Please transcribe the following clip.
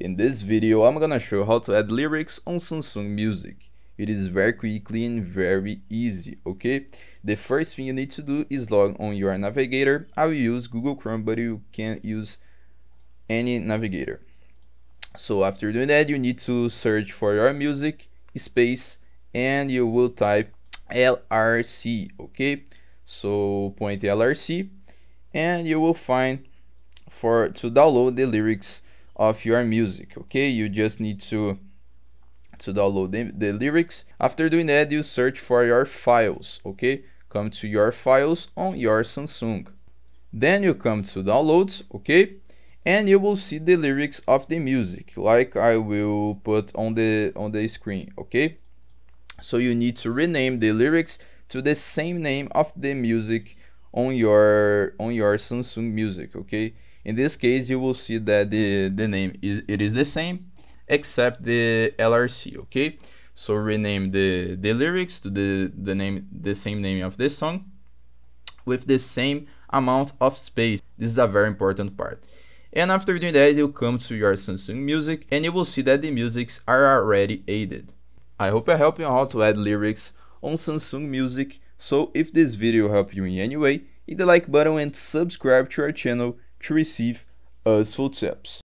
In this video I'm gonna show how to add lyrics on Samsung Music. It is very quickly and very easy, okay? The first thing you need to do is log on your navigator. I will use Google Chrome but you can use any navigator. So after doing that you need to search for your music space and you will type LRC, okay? So point LRC and you will find for to download the lyrics of your music okay you just need to to download the, the lyrics after doing that you search for your files okay come to your files on your samsung then you come to downloads okay and you will see the lyrics of the music like i will put on the on the screen okay so you need to rename the lyrics to the same name of the music on your on your Samsung Music, okay? In this case, you will see that the, the name is it is the same, except the LRC, okay? So rename the, the lyrics to the, the name the same name of this song with the same amount of space. This is a very important part. And after doing that, you come to your Samsung Music and you will see that the musics are already added. I hope I helped you how to add lyrics on Samsung Music so if this video helped you in any way, hit the like button and subscribe to our channel to receive useful tips.